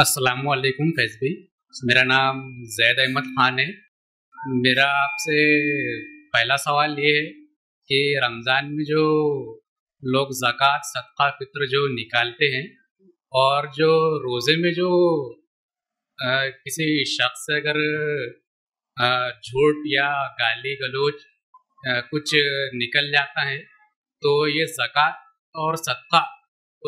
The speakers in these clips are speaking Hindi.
असलकुम फैज भाई मेरा नाम जैद अहमद खान है मेरा आपसे पहला सवाल ये है कि रमज़ान में जो लोग ज़क़़त सदका फितर जो निकालते हैं और जो रोज़े में जो आ, किसी शख्स से अगर झूठ या गाली गलोच आ, कुछ निकल जाता है तो ये ज़क़़त और सदका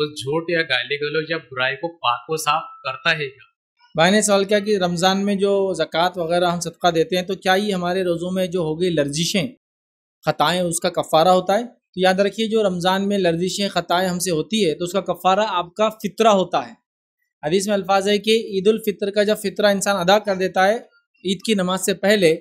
उस झूठ या गाली गलोच या बुराई को पाक को साफ करता है क्या भाई ने सवाल किया कि रमज़ान में जो ज़क़़त वगैरह हम सदका देते हैं तो क्या ये हमारे रोज़ों में जो हो गई लर्जिशें ख़ताएँ उसका कफ़ारा होता है तो याद रखिए जो रमज़ान में लर्जिशें ख़ताएँ हमसे होती है तो उसका कफ़ारा आपका फ़ितरा होता है हदीस में अल्फाज है कि ईदालफ़ितर का जब फ़ितरा इंसान अदा कर देता है ईद की नमाज से पहले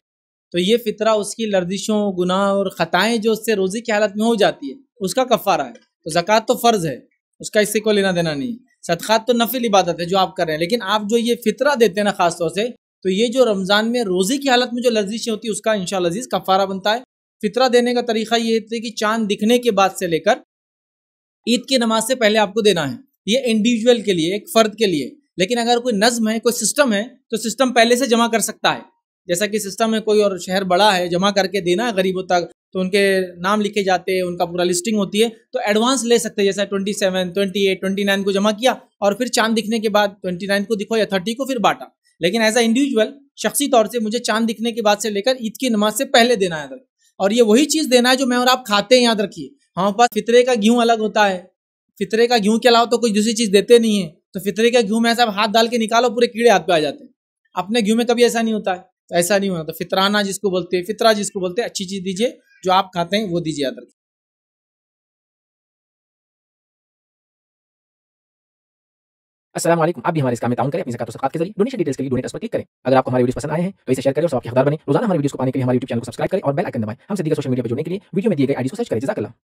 तो ये फ़ितरा उसकी लर्जिशों गुनाह और ख़ताएँ जो उससे रोज़ी की हालत में हो जाती है उसका कफ़ारा है तो ज़क़़त तो फ़र्ज़ है उसका इससे कोई लेना देना नहीं सदक़ात तो नफिल इबादत है जो आप कर रहे हैं लेकिन आप जो ये फितरा देते हैं ना ख़ास तौर से तो ये जो रमज़ान में रोज़े की हालत में जो लर्जिशें होती है उसका इन लजीज़ कफ़ारा बनता है फितरा देने का तरीका ये है कि चांद दिखने के बाद से लेकर ईद की नमाज से पहले आपको देना है ये इंडिविजुअल के लिए एक फ़र्द के लिए लेकिन अगर कोई नज्म है कोई सिस्टम है तो सिस्टम पहले से जमा कर सकता है जैसा कि सिस्टम है कोई और शहर बड़ा है जमा करके देना है गरीबों तक तो उनके नाम लिखे जाते हैं उनका पूरा लिस्टिंग होती है तो एडवांस ले सकते हैं जैसा twenty seven twenty eight twenty nine को जमा किया और फिर चांद दिखने के बाद ट्वेंटी नाइन को दिखो या थर्टी को फिर बांटा लेकिन एज अ इंडिविजुअल शख्सी तौर से मुझे चांद दिखने के बाद से लेकर ईद की नमाज से पहले देना है और ये वही चीज़ देना है जो मैं और आप खाते हैं याद रखिए हमारे पास फितरे का गेहूँ अलग होता है फितरे का गेहूँ के अलावा तो कोई दूसरी चीज़ देते नहीं है तो फितरे का गेहूँ में ऐसा हाथ डाल के निकालो पूरे कीड़े हाथ पे आ जाते हैं अपने गेहूँ में कभी ऐसा नहीं होता है तो ऐसा नहीं होना तो फितराना जिसको बोलते हैं फितरा जिसको बोलते हैं अच्छी चीज़ दीजिए जो आप खाते हैं वो दीजिए अदरक रखिए असलम आप भी हमारे इस काम में करें अपनी जकात सकात के जरिए डोनेशन डिटेल्स के लिए डोनेट पर क्लिक करें अगर आपको हमारी वीडियो पसंद आए हैं तो इसे शेयर करें और आपके हकदार बने रोजाना हमारे वीडियो को पाने के लिए हमारे यूट्यूब चैनल को सब्सक्राइब करें और बेल आइकन दबाएं हमसे दीगर सोशल मीडिया पर जुड़ने के लिए वीडियो में दिए गए आईडी को सर्च करें जजाकला